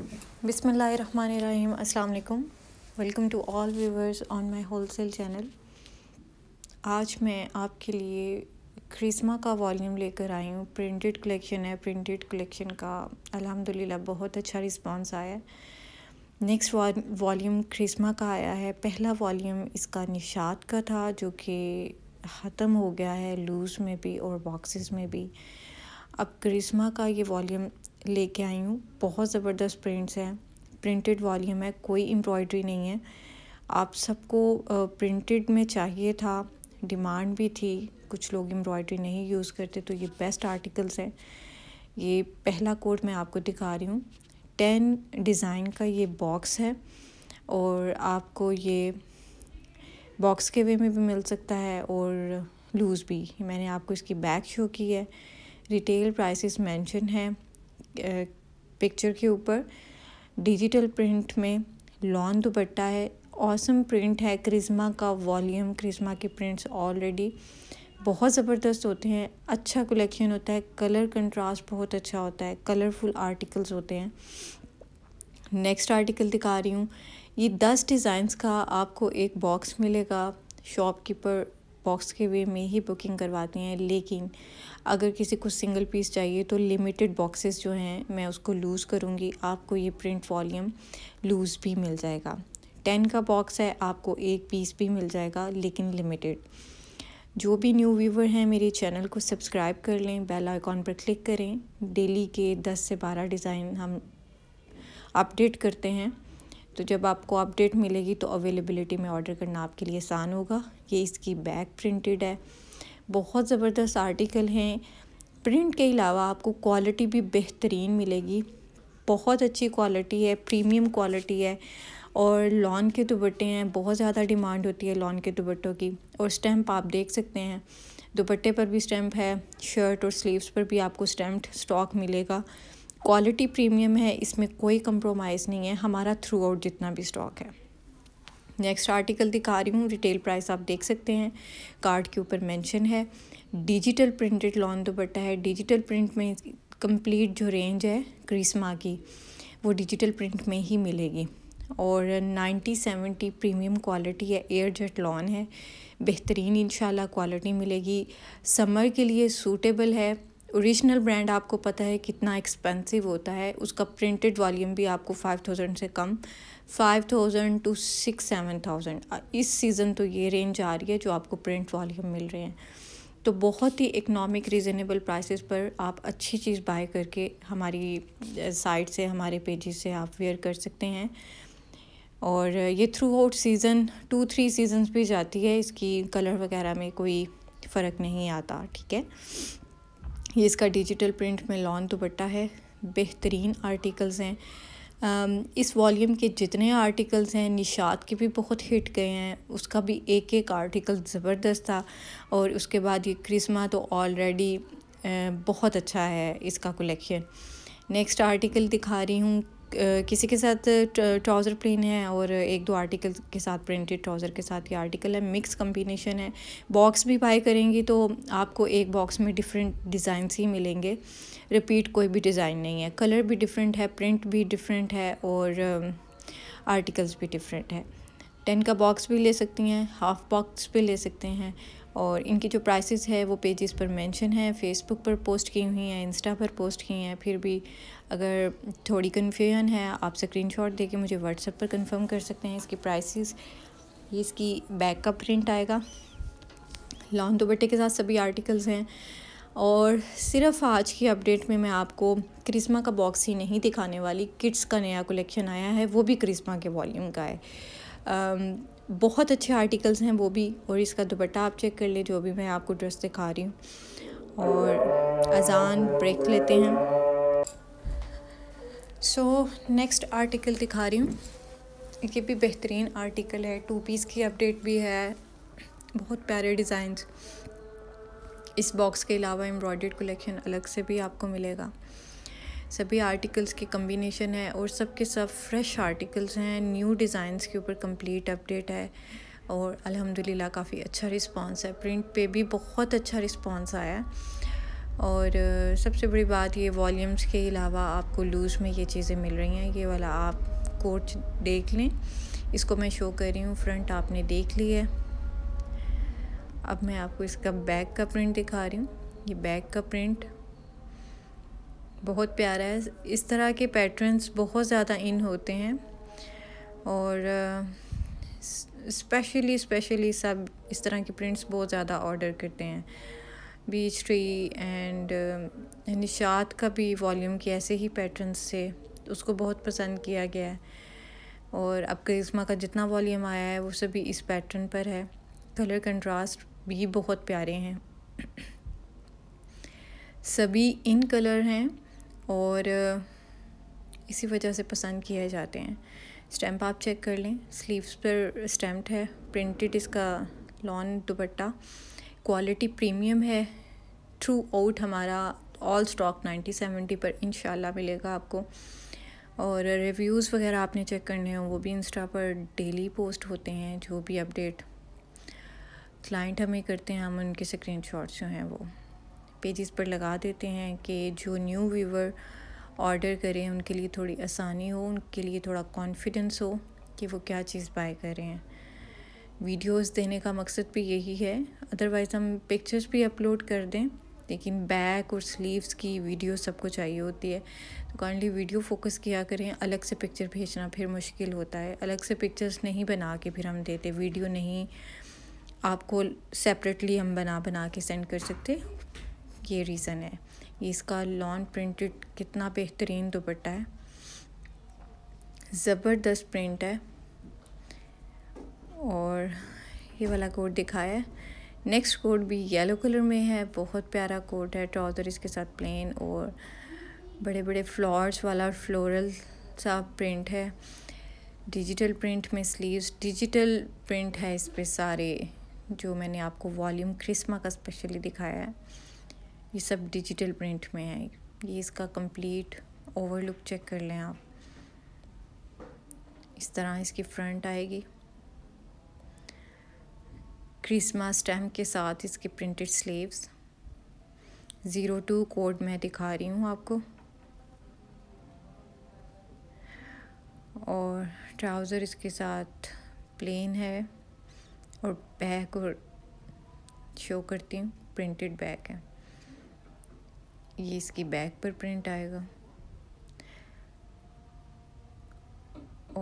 बिसमीम अल्लाम welcome to all viewers on my wholesale channel आज मैं आपके लिए क्रिसमा का वॉल्यूम लेकर आई हूँ प्रिंटेड कलेक्शन है प्रिंटेड कलेक्शन का अल्हम्दुलिल्लाह बहुत अच्छा रिस्पांस आया है नेक्स्ट वॉल्यूम क्रिसमा का आया है पहला वॉल्यूम इसका निशात का था जो कि ख़त्म हो गया है लूज़ में भी और बॉक्सेस में भी अब क्रिसमा का ये वॉल्यूम लेके आई हूँ बहुत ज़बरदस्त प्रिंट्स हैं प्रिंटेड वॉल्यूम है कोई एम्ब्रॉयड्री नहीं है आप सबको प्रिंटेड में चाहिए था डिमांड भी थी कुछ लोग एम्ब्रॉयड्री नहीं यूज़ करते तो ये बेस्ट आर्टिकल्स हैं ये पहला कोड मैं आपको दिखा रही हूँ टेन डिज़ाइन का ये बॉक्स है और आपको ये बॉक्स के वे में भी मिल सकता है और लूज़ भी मैंने आपको इसकी बैक शो की है रिटेल प्राइसेस मेंशन है पिक्चर के ऊपर डिजिटल प्रिंट में लॉन दुपट्टा है ऑसम प्रिंट है क्रिज्मा का वॉल्यूम क्रिज्मा के प्रिंट्स ऑलरेडी बहुत ज़बरदस्त होते हैं अच्छा कलेक्शन होता है कलर कंट्रास्ट बहुत अच्छा होता है कलरफुल आर्टिकल्स होते हैं नेक्स्ट आर्टिकल दिखा रही हूँ ये दस डिज़ाइंस का आपको एक बॉक्स मिलेगा शॉपकीपर बॉक्स के वे में ही बुकिंग करवाते हैं लेकिन अगर किसी को सिंगल पीस चाहिए तो लिमिटेड बॉक्सेस जो हैं मैं उसको लूज़ करूँगी आपको ये प्रिंट वॉल्यूम लूज़ भी मिल जाएगा टेन का बॉक्स है आपको एक पीस भी मिल जाएगा लेकिन लिमिटेड जो भी न्यू व्यूवर हैं मेरे चैनल को सब्सक्राइब कर लें बेल आइकॉन पर क्लिक करें डेली के 10 से 12 डिज़ाइन हम अपडेट करते हैं तो जब आपको अपडेट मिलेगी तो अवेलेबिलिटी में ऑर्डर करना आपके लिए आसान होगा ये इसकी बैक प्रिंटेड है बहुत ज़बरदस्त आर्टिकल हैं प्रिंट के अलावा आपको क्वालिटी भी बेहतरीन मिलेगी बहुत अच्छी क्वालिटी है प्रीमियम क्वालिटी है और लॉन के दुपट्टे हैं बहुत ज़्यादा डिमांड होती है लॉन के दुपट्टों की और स्टैम्प आप देख सकते हैं दुपट्टे पर भी स्टैम्प है शर्ट और स्लीव्स पर भी आपको स्टैम्प स्टॉक मिलेगा क्वालिटी प्रीमियम है इसमें कोई कंप्रोमाइज़ नहीं है हमारा थ्रू आउट जितना भी स्टॉक है नेक्स्ट आर्टिकल दिखा रही हूँ रिटेल प्राइस आप देख सकते हैं कार्ड के ऊपर मेंशन है डिजिटल प्रिंटेड लॉन दुपट्टा है डिजिटल प्रिंट में कंप्लीट जो रेंज है क्रिसमा की वो डिजिटल प्रिंट में ही मिलेगी और नाइन्टी सेवेंटी प्रीमियम क्वालिटी है एयर जेट लॉन है बेहतरीन इंशाल्लाह क्वालिटी मिलेगी समर के लिए सूटेबल है ओरिजिनल ब्रांड आपको पता है कितना एक्सपेंसिव होता है उसका प्रिंटेड वॉल्यूम भी आपको फाइव थाउजेंड से कम five thousand to six seven thousand इस सीज़न तो ये रेंज आ रही है जो आपको प्रिंट वॉल्यूम मिल रहे हैं तो बहुत ही इकनॉमिक रीज़नेबल प्राइसेस पर आप अच्छी चीज़ बाय करके हमारी साइट से हमारे पेजेस से आप वेयर कर सकते हैं और ये throughout season two three seasons भी जाती है इसकी कलर वगैरह में कोई फ़र्क नहीं आता ठीक है ये इसका डिजिटल प्रिंट में लॉन दुपट्टा है बेहतरीन आर्टिकल्स हैं इस वॉल्यूम के जितने आर्टिकल्स हैं निशात के भी बहुत हिट गए हैं उसका भी एक एक आर्टिकल ज़बरदस्त था और उसके बाद ये क्रिसमा तो ऑलरेडी बहुत अच्छा है इसका कलेक्शन नेक्स्ट आर्टिकल दिखा रही हूँ किसी के साथ ट्राउज़र प्लेन है और एक दो आर्टिकल के साथ प्रिंटेड ट्राउज़र के साथ ये आर्टिकल है मिक्स कम्बिनेशन है बॉक्स भी बाई करेंगी तो आपको एक बॉक्स में डिफरेंट डिज़ाइन ही मिलेंगे रिपीट कोई भी डिज़ाइन नहीं है कलर भी डिफरेंट है प्रिंट भी डिफरेंट है और आर्टिकल्स भी डिफरेंट है टेन का बॉक्स भी ले सकती हैं हाफ़ बॉक्स भी ले सकते हैं और इनकी जो प्राइसेस है वो पेजेस पर मेंशन है फेसबुक पर पोस्ट की हुई हैं इंस्टा पर पोस्ट की हैं फिर भी अगर थोड़ी कन्फ्यूजन है आप स्क्रीन शॉट के मुझे व्हाट्सएप पर कन्फर्म कर सकते हैं इसकी प्राइसिस ये इसकी बैक का प्रिंट आएगा लॉन्ग दोपट्टे के साथ सभी आर्टिकल्स हैं और सिर्फ आज की अपडेट में मैं आपको क्रिस्मा का बॉक्स ही नहीं दिखाने वाली किड्स का नया कलेक्शन आया है वो भी क्रिस्मा के वॉल्यूम का है आ, बहुत अच्छे आर्टिकल्स हैं वो भी और इसका दुपट्टा आप चेक कर ले जो भी मैं आपको ड्रेस दिखा रही हूँ और अजान ब्रेक लेते हैं सो नेक्स्ट आर्टिकल दिखा रही हूँ ये भी बेहतरीन आर्टिकल है टू पीस की अपडेट भी है बहुत प्यारे डिज़ाइंस इस बॉक्स के अलावा एम्ब्रॉयड कलेक्शन अलग से भी आपको मिलेगा सभी आर्टिकल्स की कम्बिनेशन है और सब के सब फ्रेश आर्टिकल्स हैं न्यू डिज़ाइंस के ऊपर कंप्लीट अपडेट है और अल्हम्दुलिल्लाह काफ़ी अच्छा रिस्पांस है प्रिंट पे भी बहुत अच्छा रिस्पांस आया है और सबसे बड़ी बात ये वॉल्यूम्स के अलावा आपको लूज़ में ये चीज़ें मिल रही हैं ये वाला आप कोट देख लें इसको मैं शो कर रही हूँ फ्रंट आपने देख ली है अब मैं आपको इसका बैक का प्रिंट दिखा रही हूँ ये बैक का प्रिंट बहुत प्यारा है इस तरह के पैटर्न्स बहुत ज़्यादा इन होते हैं और स्पेशली स्पेशली सब इस तरह के प्रिंट्स बहुत ज़्यादा ऑर्डर करते हैं बीच ट्री एंड निशात का भी वॉल्यूम के ऐसे ही पैटर्न्स से उसको बहुत पसंद किया गया है और अब करिश्मा का जितना वॉल्यूम आया है वो सभी इस पैटर्न पर है कलर कंट्रास्ट भी बहुत प्यारे हैं सभी इन कलर हैं और uh, इसी वजह से पसंद किए जाते हैं स्टैम्प आप चेक कर लें स्लीव्स पर स्टैम्प्ड है प्रिंटेड इसका लॉन दुपट्टा क्वालिटी प्रीमियम है थ्रू आउट हमारा ऑल स्टॉक नाइन्टी सेवेंटी पर इन मिलेगा आपको और रिव्यूज़ वगैरह आपने चेक करने हैं वो भी इंस्टा पर डेली पोस्ट होते हैं जो भी अपडेट क्लाइंट हमें करते हैं हम उनके स्क्रीन शॉट्स जो हैं वो पेजेस पर लगा देते हैं कि जो न्यू व्यूवर ऑर्डर करें उनके लिए थोड़ी आसानी हो उनके लिए थोड़ा कॉन्फिडेंस हो कि वो क्या चीज़ बाय कर रहे हैं वीडियोस देने का मकसद भी यही है अदरवाइज़ हम पिक्चर्स भी अपलोड कर दें लेकिन बैक और स्लीव्स की वीडियो सबको चाहिए होती है तो काइंडली वीडियो फोकस किया करें अलग से पिक्चर भेजना फिर मुश्किल होता है अलग से पिक्चर्स नहीं बना के फिर हम देते वीडियो नहीं आपको सेपरेटली हम बना बना के सेंड कर सकते ये रीज़न है इसका लॉन प्रिंटेड कितना बेहतरीन दुपट्टा है ज़बरदस्त प्रिंट है और ये वाला कोट दिखाया है नेक्स्ट कोट भी येलो कलर में है बहुत प्यारा कोट है ट्राउज़र इसके साथ प्लेन और बड़े बड़े फ्लावर्स वाला फ्लोरल सा प्रिंट है डिजिटल प्रिंट में स्लीव्स डिजिटल प्रिंट है इस पर सारे जो मैंने आपको वॉल्यूम क्रिसमा का स्पेशली दिखाया है ये सब डिजिटल प्रिंट में है ये इसका कंप्लीट ओवरलुक चेक कर लें आप इस तरह इसकी फ्रंट आएगी क्रिसमस स्टैम के साथ इसके printed sleeves zero two code मैं दिखा रही हूँ आपको और ट्राउज़र इसके साथ प्लेन है और बैग और शो करती हूँ प्रिंटेड बैग है ये इसकी बैग पर प्रिंट आएगा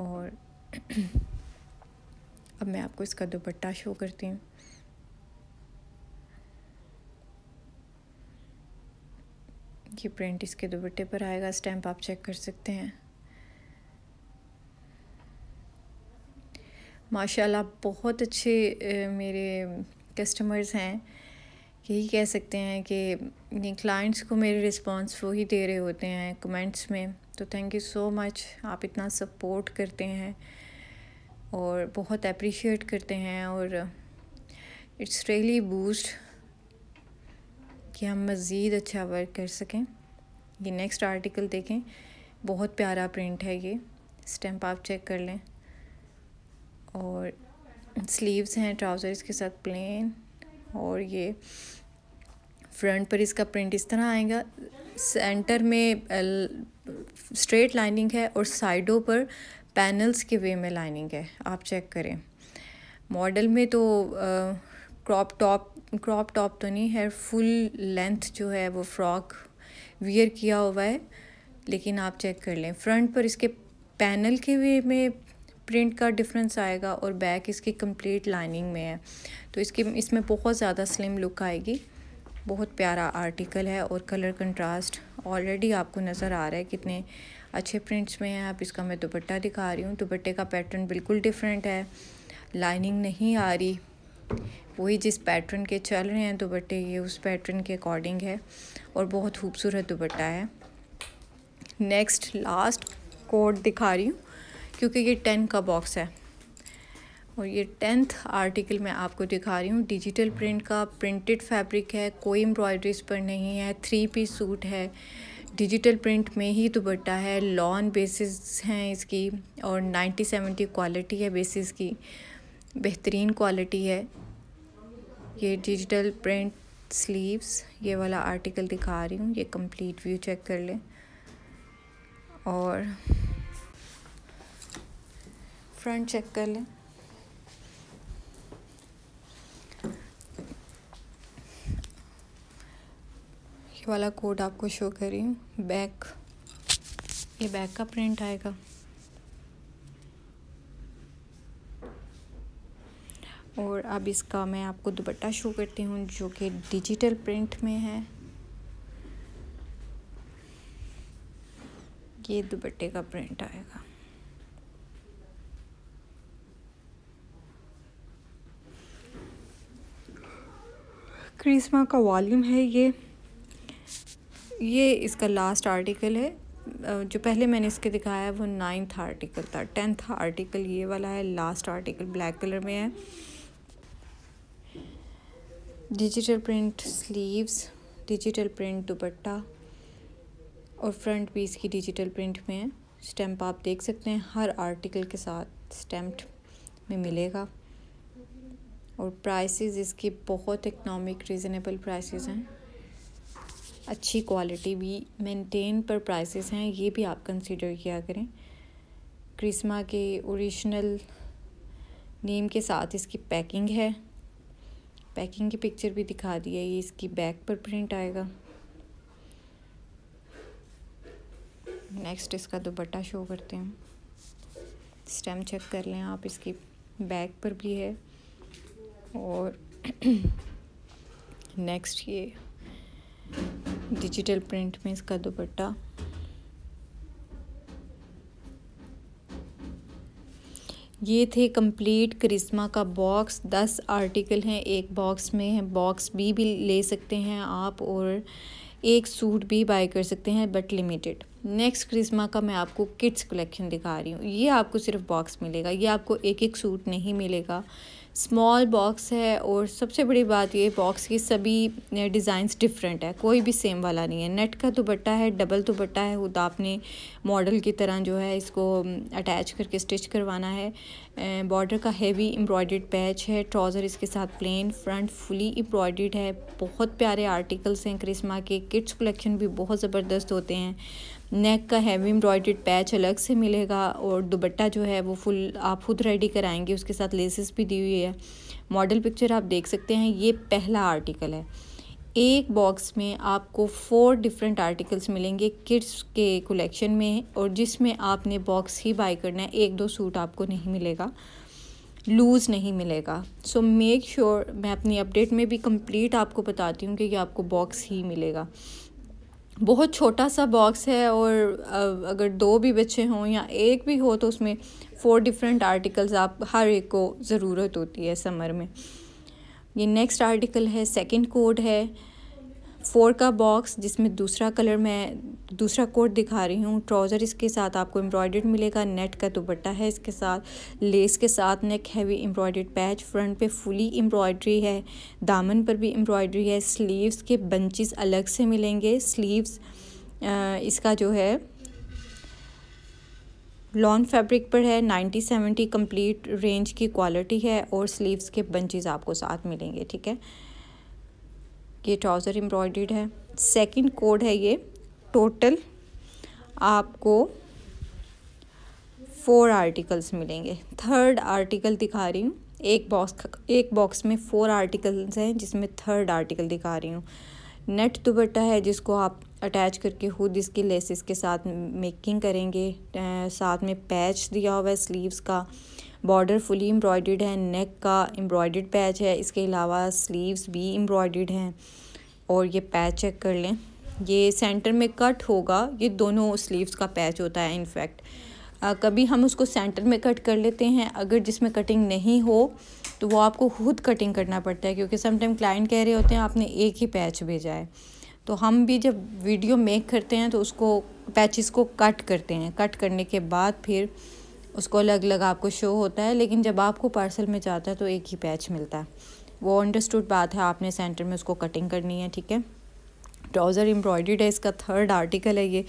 और अब मैं आपको इसका दुपट्टा शो करती हूँ कि प्रिंट इसके दुपट्टे पर आएगा स्टैम्प आप चेक कर सकते हैं माशाल्लाह बहुत अच्छे मेरे कस्टमर्स हैं यही कह सकते हैं कि क्लाइंट्स को मेरे रिस्पांस वो ही दे रहे होते हैं कमेंट्स में तो थैंक यू सो मच आप इतना सपोर्ट करते हैं और बहुत अप्रिशिएट करते हैं और इट्स रियली बूस्ट कि हम मज़ीद अच्छा वर्क कर सकें ये नेक्स्ट आर्टिकल देखें बहुत प्यारा प्रिंट है ये स्टैम्प आप चेक कर लें और स्लीव्स हैं ट्राउज़र्स के साथ प्लेन और ये फ्रंट पर इसका प्रिंट इस तरह आएगा सेंटर में स्ट्रेट लाइनिंग है और साइडों पर पैनल्स के वे में लाइनिंग है आप चेक करें मॉडल में तो क्रॉप टॉप क्रॉप टॉप तो नहीं है फुल लेंथ जो है वो फ्रॉक वियर किया हुआ है लेकिन आप चेक कर लें फ्रंट पर इसके पैनल के वे में प्रिंट का डिफरेंस आएगा और बैक इसकी कंप्लीट लाइनिंग में है तो इसके इसमें बहुत ज़्यादा स्लिम लुक आएगी बहुत प्यारा आर्टिकल है और कलर कंट्रास्ट ऑलरेडी आपको नज़र आ रहा है कितने अच्छे प्रिंट्स में है आप इसका मैं दुपट्टा दिखा रही हूँ दुपट्टे का पैटर्न बिल्कुल डिफरेंट है लाइनिंग नहीं आ रही वही जिस पैटर्न के चल रहे हैं दुपट्टे ये उस पैटर्न के अकॉर्डिंग है और बहुत खूबसूरत दुपट्टा है नेक्स्ट लास्ट कोड दिखा रही हूँ क्योंकि ये टेन का बॉक्स है और ये टेंथ आर्टिकल मैं आपको दिखा रही हूँ डिजिटल प्रिंट का प्रिंटेड फैब्रिक है कोई एम्ब्रॉयड्रीज पर नहीं है थ्री पीस सूट है डिजिटल प्रिंट में ही दुपट्टा है लॉन बेसिस हैं इसकी और नाइन्टी सेवेंटी क्वालिटी है बेसिस की बेहतरीन क्वालिटी है ये डिजिटल प्रिंट स्लीव्स ये वाला आर्टिकल दिखा रही हूँ ये कंप्लीट व्यू चेक कर लें और फ्रंट चेक कर लें ये वाला कोड आपको शो कर रही हूँ बैक ये बैक का प्रिंट आएगा और अब इसका मैं आपको दुपट्टा शो करती हूँ जो कि डिजिटल प्रिंट में है ये दुपट्टे का प्रिंट आएगा क्रिसमा का वॉल्यूम है ये ये इसका लास्ट आर्टिकल है जो पहले मैंने इसके दिखाया है वो नाइन्थ आर्टिकल था टेंथ आर्टिकल ये वाला है लास्ट आर्टिकल ब्लैक कलर में है digital print sleeves digital print dupatta और फ्रंट पीस की डिजिटल प्रिंट में स्टैम्प आप देख सकते हैं हर आर्टिकल के साथ स्टैम्प में मिलेगा और प्राइसेस इसके बहुत इकनॉमिक रीज़नेबल प्राइसेस हैं अच्छी क्वालिटी भी मेंटेन पर प्राइसेस हैं ये भी आप कंसीडर किया करें क्रिसमा के ओरिजिनल नेम के साथ इसकी पैकिंग है पैकिंग की पिक्चर भी दिखा दी है ये इसकी बैक पर प्रिंट आएगा नेक्स्ट इसका दुपट्टा शो करते हैं स्टेम चेक कर लें आप इसकी बैक पर भी है और नेक्स्ट ये डिजिटल प्रिंट में इसका दुपट्टा ये थे कंप्लीट करिश्मा का बॉक्स दस आर्टिकल हैं एक बॉक्स में है बॉक्स भी भी ले सकते हैं आप और एक सूट भी बाय कर सकते हैं बट लिमिटेड नेक्स्ट क्रिसमा का मैं आपको किड्स कलेक्शन दिखा रही हूँ ये आपको सिर्फ बॉक्स मिलेगा ये आपको एक एक सूट नहीं मिलेगा स्मॉल बॉक्स है और सबसे बड़ी बात ये बॉक्स की सभी डिज़ाइंस डिफरेंट है कोई भी सेम वाला नहीं है नेट का दुपट्टा है डबल दुपट्टा है खुद तो आपने मॉडल की तरह जो है इसको अटैच करके स्टिच करवाना है बॉर्डर का हेवी एम्ब्रॉयड पैच है ट्राउज़र इसके साथ प्लेन फ्रंट फुली एम्ब्रॉयड है बहुत प्यारे आर्टिकल्स हैं क्रिसमा के किड्स कलेक्शन भी बहुत ज़बरदस्त होते हैं नेक का हैवी एम्ब्रॉयड पैच अलग से मिलेगा और दुबट्टा जो है वो फुल आप खुद रेडी कराएंगे उसके साथ लेसेस भी दी हुई है मॉडल पिक्चर आप देख सकते हैं ये पहला आर्टिकल है एक बॉक्स में आपको फोर डिफरेंट आर्टिकल्स मिलेंगे किड्स के कलेक्शन में और जिसमें आपने बॉक्स ही बाय करना है एक दो सूट आपको नहीं मिलेगा लूज़ नहीं मिलेगा सो मेक श्योर मैं अपनी अपडेट में भी कंप्लीट आपको बताती हूँ कि आपको बॉक्स ही मिलेगा बहुत छोटा सा बॉक्स है और अगर दो भी बच्चे हों या एक भी हो तो उसमें फ़ोर डिफरेंट आर्टिकल्स आप हर एक को ज़रूरत होती है समर में ये नेक्स्ट आर्टिकल है सेकंड कोड है फोर का बॉक्स जिसमें दूसरा कलर मैं दूसरा कोट दिखा रही हूँ ट्राउज़र इसके साथ आपको एम्ब्रॉयडर्ड मिलेगा नेट का दुपट्टा है इसके साथ लेस के साथ neck heavy embroidered patch front पे फुली एम्ब्रॉयड्री है दामन पर भी एम्ब्रॉयड्री है स्लीव्स के बंचेस अलग से मिलेंगे स्लीव्स इसका जो है लॉन्ग फैब्रिक पर है नाइन्टी सेवेंटी कम्प्लीट रेंज की क्वालिटी है और स्लीव्स के बंचेस आपको साथ मिलेंगे ठीक है ये ट्राउज़र एम्ब्रॉयड है सेकेंड कोड है ये टोटल आपको फोर आर्टिकल्स मिलेंगे थर्ड आर्टिकल दिखा रही हूँ एक बॉक्स एक बॉक्स में फोर आर्टिकल्स हैं जिसमें थर्ड आर्टिकल दिखा रही हूँ नेट दुबट्टा है जिसको आप अटैच करके खुद इसकी लेसिस के साथ मेकिंग करेंगे साथ में पैच दिया हुआ है स्लीव्स का बॉर्डर फुली एम्ब्रॉयड है नेक का एम्ब्रॉयड पैच है इसके अलावा स्लीव्स भी एम्ब्रॉयड हैं और ये पैच चेक कर लें ये सेंटर में कट होगा ये दोनों स्लीव्स का पैच होता है इनफैक्ट कभी हम उसको सेंटर में कट कर लेते हैं अगर जिसमें कटिंग नहीं हो तो वो आपको खुद कटिंग करना पड़ता है क्योंकि समटाइम क्लाइंट कह रहे होते हैं आपने एक ही पैच भेजा है तो हम भी जब वीडियो मेक करते हैं तो उसको पैचेस को कट करते हैं कट करने के बाद फिर उसको अलग अलग आपको शो होता है लेकिन जब आपको पार्सल में जाता है तो एक ही पैच मिलता है वो अंडरस्टूड बात है आपने सेंटर में उसको कटिंग करनी है ठीक है ट्राउज़र एम्ब्रॉयड्रीड है इसका थर्ड आर्टिकल है ये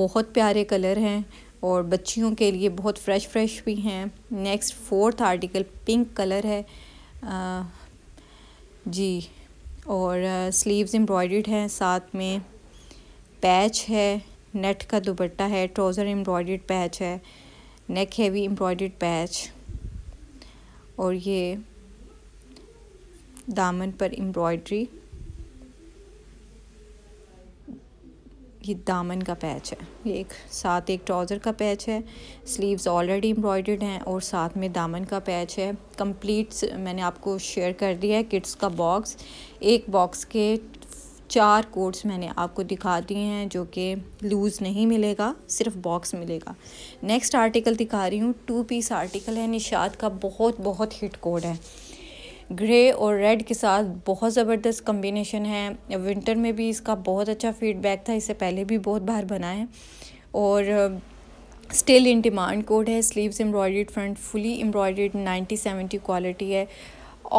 बहुत प्यारे कलर हैं और बच्चियों के लिए बहुत फ्रेश फ्रेश भी हैं next fourth article pink colour है आ, जी और स्लीव्स एम्ब्रॉयड हैं साथ में पैच है नेट का दुपट्टा है ट्राउज़र एम्ब्रॉयड पैच है नेक हैवी एम्ब्रॉयड पैच और ये दामन पर एम्ब्रॉयड्री ये दामन का पैच है ये एक साथ एक ट्राउज़र का पैच है स्लीव्स ऑलरेडी एम्ब्रॉयडर्ड हैं और साथ में दामन का पैच है कंप्लीट मैंने आपको शेयर कर दिया है किट्स का बॉक्स एक बॉक्स के चार कोड्स मैंने आपको दिखा दिए हैं जो कि लूज़ नहीं मिलेगा सिर्फ बॉक्स मिलेगा नेक्स्ट आर्टिकल दिखा रही हूँ टू पीस आर्टिकल है निषाद का बहुत बहुत हिट कोड है ग्रे और रेड के साथ बहुत ज़बरदस्त कम्बिनेशन है विंटर में भी इसका बहुत अच्छा फीडबैक था इससे पहले भी बहुत बार बना है और स्टिल इन डिमांड कोड है sleeves embroidered front fully embroidered ninety seventy quality है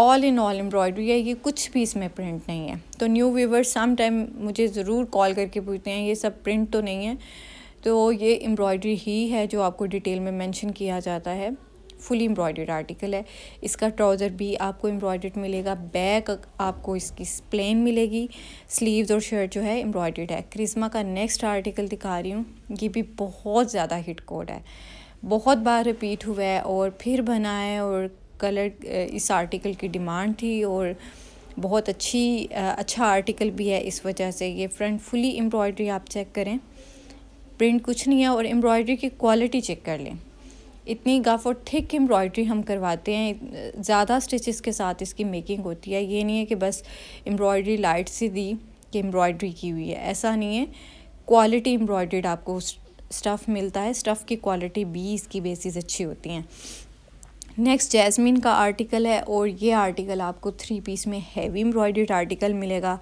ऑल इन ऑल एम्ब्रॉयडरी है ये कुछ भी इसमें प्रिंट नहीं है तो न्यू व्यूवर सम टाइम मुझे ज़रूर कॉल करके पूछते हैं ये सब प्रिंट तो नहीं है तो ये एम्ब्रॉयड्री ही है जो आपको डिटेल में मैंशन किया जाता है फुली एम्ब्रॉयड आर्टिकल है इसका ट्राउज़र भी आपको एम्ब्रॉयड मिलेगा बैक आपको इसकी प्लेन मिलेगी स्लीव्स और शर्ट जो है एम्ब्रॉयड है क्रिस्मा का नेक्स्ट आर्टिकल दिखा रही हूँ ये भी बहुत ज़्यादा हिट कोड है बहुत बार रिपीट हुआ है और फिर बना है और कलर इस आर्टिकल की डिमांड थी और बहुत अच्छी अच्छा आर्टिकल भी है इस वजह से ये फ्रंट फुली एम्ब्रॉयडरी आप चेक करें प्रिंट कुछ नहीं है और एम्ब्रॉयडरी की क्वालिटी चेक कर लें इतनी गफ और थिक एम्ब्रॉयड्री हम करवाते हैं ज़्यादा स्टिचेस के साथ इसकी मेकिंग होती है ये नहीं है कि बस एम्ब्रॉयड्री लाइट से दी कि एम्ब्रॉयड्री की हुई है ऐसा नहीं है क्वालिटी एम्ब्रॉयड्रीड आपको स्टफ़ मिलता है स्टफ़ की क्वालिटी भी इसकी बेसिस अच्छी होती हैं नेक्स्ट जैस्मिन का आर्टिकल है और ये आर्टिकल आपको थ्री पीस में हैवी एम्ब्रॉयड्रीड आर्टिकल मिलेगा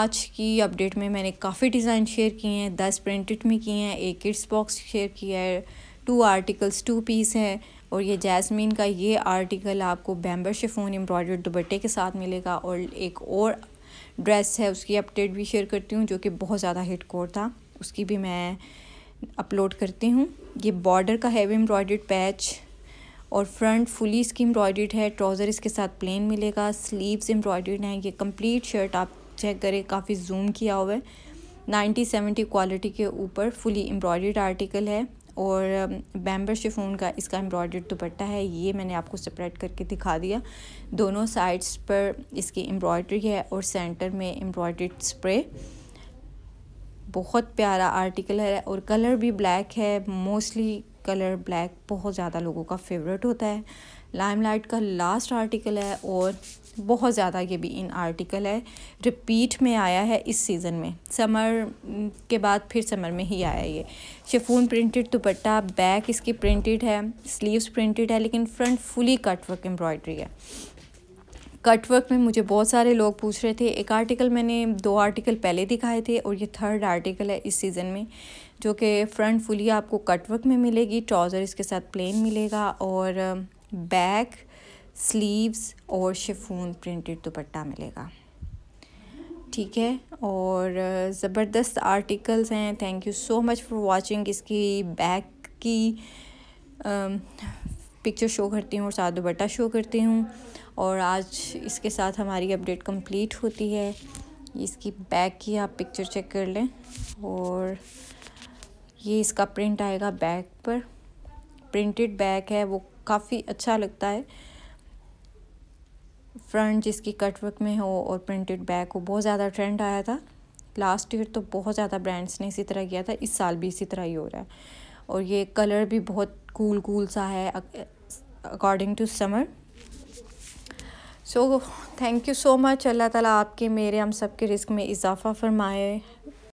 आज की अपडेट में मैंने काफ़ी डिज़ाइन शेयर किए हैं दस प्रिंटेड में किए हैं एक किड्स बॉक्स शेयर किया है टू आर्टिकल्स टू पीस हैं और ये जैस्मिन का ये आर्टिकल आपको बैम्बर शिफोन एम्ब्रॉयडर्ड दुबट्टे के साथ मिलेगा और एक और ड्रेस है उसकी अपडेट भी शेयर करती हूँ जो कि बहुत ज़्यादा हिट कोर था उसकी भी मैं अपलोड करती हूँ ये बॉर्डर का हैवी एम्ब्रॉयड पैच और फ्रंट फुली इसकी एम्ब्रॉयड है ट्राउज़र इसके साथ प्लेन मिलेगा स्लीव्स एम्ब्रॉयड हैं ये कंप्लीट शर्ट आप चेक करें काफ़ी जूम किया हुआ है नाइन्टी सेवेंटी क्वालिटी के ऊपर फुली एम्ब्रॉयड आर्टिकल है और बैम्बर शिफोन का इसका एम्ब्रॉयडर्ड दुपट्टा है ये मैंने आपको सेपरेट करके दिखा दिया दोनों साइड्स पर इसकी एम्ब्रॉयड्री है और सेंटर में एम्ब्रॉयड स्प्रे बहुत प्यारा आर्टिकल है और कलर भी ब्लैक है मोस्टली कलर ब्लैक बहुत ज़्यादा लोगों का फेवरेट होता है लाइमलाइट का लास्ट आर्टिकल है और बहुत ज़्यादा ये भी इन आर्टिकल है रिपीट में आया है इस सीज़न में समर mm, के बाद फिर समर में ही आया ये शेफून प्रिंटेड दुपट्टा बैक इसकी प्रिंटेड है स्लीव्स प्रिंटेड है लेकिन front fully cut work embroidery है कट वर्क में मुझे बहुत सारे लोग पूछ रहे थे एक आर्टिकल मैंने दो आर्टिकल पहले दिखाए थे और ये थर्ड आर्टिकल है इस सीज़न में जो कि फ्रंट फुली आपको कट वर्क में मिलेगी ट्राउज़र इसके साथ प्लेन मिलेगा और बैक uh, स्लीव्स और शिफून प्रिंटेड दुपट्टा मिलेगा ठीक है और ज़बरदस्त आर्टिकल्स हैं thank you so much for watching इसकी बैक की पिक्चर शो करती हूँ और साथ दुपट्टा शो करती हूँ और आज इसके साथ हमारी अपडेट कंप्लीट होती है इसकी बैक की आप पिक्चर चेक कर लें और ये इसका प्रिंट आएगा बैक पर प्रिंटेड बैक है वो काफ़ी अच्छा लगता है फ्रंट जिसकी कटवर्क में हो और प्रिंटेड बैक हो बहुत ज़्यादा ट्रेंड आया था लास्ट ईयर तो बहुत ज़्यादा ब्रांड्स ने इसी तरह किया था इस साल भी इसी तरह ही हो रहा है और ये कलर भी बहुत कूल कूल सा है according to summer so thank you so much अल्लाह ताला आपके मेरे हम सब के रिस्क में इजाफ़ा फरमाए